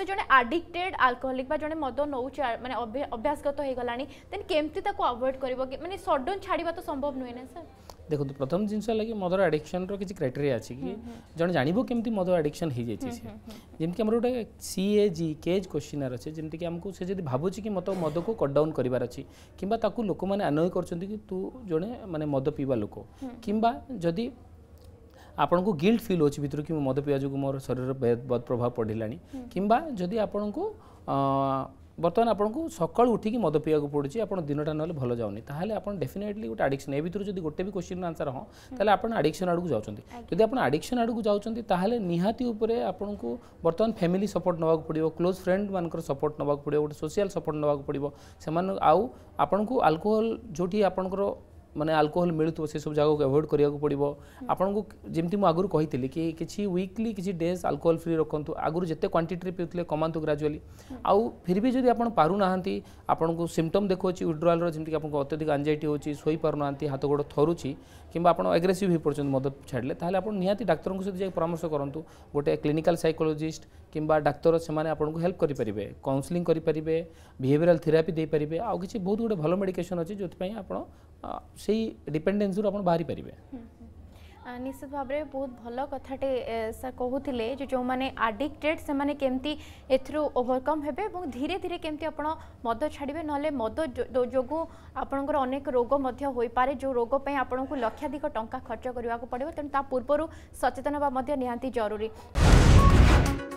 ସେ ଜଣେ addicted alcoholic ବା ଜଣେ ମଦ ନେଉଛି ମାନେ ଅଭ୍ୟାସଗତ ହେଇଗଲାଣି ଦେନ୍ କେମିତି ତାକୁ ଆଭଏଡ୍ କରିବ ମାନେ ସଡନ୍ ଛାଡ଼ିବା ତ ସମ୍ଭବ ନୁହେଁ ନା ସାର୍ ଦେଖନ୍ତୁ ପ୍ରଥମ ଜିନିଷ ହେଲା କି ମଦର ଆଡିକ୍ସନର କିଛି କ୍ରାଇଟେରିଆ ଅଛି କି ଜଣେ ଜାଣିବ କେମିତି ମଦ ଆଡିକ୍ସନ୍ ହେଇଯାଇଛି ସେ ଯେମିତି ଆମର ଗୋଟେ ସି ଏ ଜି କେଜ୍ କ୍ୱେଶ୍ଚିନାର ଅଛି ଯେମିତିକି ଆମକୁ ସେ ଯଦି ଭାବୁଛି କି ମତ ମଦକୁ କଟ୍ ଡାଉନ୍ କରିବାର ଅଛି କିମ୍ବା ତାକୁ ଲୋକମାନେ ଆନୟ କରୁଛନ୍ତି କି ତୁ ଜଣେ ମାନେ ମଦ ପିଇବା ଲୋକ କିମ୍ବା ଯଦି ଆପଣଙ୍କୁ ଗିଲ୍ଟ ଫିଲ୍ ହେଉଛି ଭିତରୁ କି ମଦ ପିଆଯୋଗୁଁ ମୋର ଶରୀର ବଦ ପ୍ରଭାବ ପଡ଼ିଲାଣି କିମ୍ବା ଯଦି ଆପଣଙ୍କୁ ବର୍ତ୍ତମାନ ଆପଣଙ୍କୁ ସକାଳୁ ଉଠିକି ମଦ ପିଇବାକୁ ପଡ଼ୁଛି ଆପଣ ଦିନଟା ନହେଲେ ଭଲ ଯାଉନି ତାହେଲେ ଆପଣ ଡେଫିନେଟଲି ଗୋଟେ ଆଡିକ୍ସନ୍ ଏ ଭିତରୁ ଯଦି ଗୋଟେ ବି କ୍ୱେଶ୍ଚିନ୍ର ଆନ୍ସର୍ ହଁ ତାହେଲେ ଆପଣ ଆଡିକ୍ସନ୍ ଆଡ଼କୁ ଯାଉଛନ୍ତି ଯଦି ଆପଣ ଆଡିକ୍ସନ୍ ଆଡ଼କୁ ଯାଉଛନ୍ତି ତାହେଲେ ନିହାତି ଉପରେ ଆପଣଙ୍କୁ ବର୍ତ୍ତମାନ ଫ୍ୟାମିଲି ସପୋର୍ଟ ନେବାକୁ ପଡ଼ିବ କ୍ଲୋଜ୍ ଫ୍ରେଣ୍ଡମାନଙ୍କର ସପୋର୍ଟ ନେବାକୁ ପଡ଼ିବ ଗୋଟେ ସୋସିଆଲ୍ ସପୋର୍ଟ ନେବାକୁ ପଡ଼ିବ ସେମାନେ ଆଉ ଆପଣଙ୍କୁ ଆଲକୋହଲ ଯେଉଁଠି ଆପଣଙ୍କର ମାନେ ଆଲକୋହଲ ମିଳୁଥିବ ସେସବୁ ଜାଗାକୁ ଆଭଏଡ଼ କରିବାକୁ ପଡ଼ିବ ଆପଣଙ୍କୁ ଯେମିତି ମୁଁ ଆଗରୁ କହିଥିଲି କି କିଛି ୱିକଲି କିଛି ଡେଜ୍ ଆଲକୋହଲ ଫ୍ରି ରଖନ୍ତୁ ଆଗରୁ ଯେତେ କ୍ୱାଣ୍ଟିଟିରେ ପିଉଥିଲେ କମାନ୍ତୁ ଗ୍ରାଜୁଆଲି ଆଉ ଫିର୍ ବି ଯଦି ଆପଣ ପାରୁନାହାନ୍ତି ଆପଣଙ୍କୁ ସିମ୍ପଟମ୍ ଦେଖାଉଛି ୱିଡ୍ରଆଲ୍ର ଯେମିତିକି ଆପଣଙ୍କୁ ଅତ୍ୟଧିକ ଆଞ୍ଜାଇଟି ହେଉଛି ଶୋଇପାରୁନାହାନ୍ତି ହାତ ଗୋଡ଼ ଥରୁଛି କିମ୍ବା ଆପଣ ଆଗ୍ରେସିଭ୍ ହୋଇପାରୁଛନ୍ତି ମଦ ଛାଡ଼ିଲେ ତାହେଲେ ଆପଣ ନିହାତି ଡାକ୍ତରଙ୍କ ସହିତ ଯାଇ ପରାମର୍ଶ କରନ୍ତୁ ଗୋଟେ କ୍ଲିନିକାଲ୍ ସାଇକୋଲୋଜିଷ୍ଟ କିମ୍ବା ଡାକ୍ତର ସେମାନେ ଆପଣଙ୍କୁ ହେଲ୍ପ କରିପାରିବେ କାଉନ୍ସିଲିଂ କରିପାରିବେ ବିହେଭିଆରାଲ୍ ଥେରାପି ଦେଇପାରିବେ ଆଉ କିଛି ବହୁତ ଗୋଟେ ଭଲ ମେଡ଼ିକେସନ୍ ଅଛି ଯେଉଁଥିପାଇଁ ଆପଣ সেই ডিপেন্ডেন্সিରୁ ଆପଣ ବାହାରି ପାରିବେ ନିଶ୍ଚିତ ଭାବରେ ବହୁତ ଭଲ କଥାଟେ ସାର୍ କହୁଥିଲେ ଯେ ଯେଉଁମାନେ ଆଡିକ୍ଟେଡ୍ ସେମାନେ କେମିତି ଏଥିରୁ ଓଭରକମ୍ ହେବେ ଏବଂ ଧୀରେ ଧୀରେ କେମିତି ଆପଣ ମଦ ଛାଡ଼ିବେ ନହେଲେ ମଦ ଯୋଗୁଁ ଆପଣଙ୍କର ଅନେକ ରୋଗ ମଧ୍ୟ ହୋଇପାରେ ଯେଉଁ ରୋଗ ପାଇଁ ଆପଣଙ୍କୁ ଲକ୍ଷାଧିକ ଟଙ୍କା ଖର୍ଚ୍ଚ କରିବାକୁ ପଡ଼ିବ ତେଣୁ ତା ପୂର୍ବରୁ ସଚେତନ ହେବା ମଧ୍ୟ ନିହାତି ଜରୁରୀ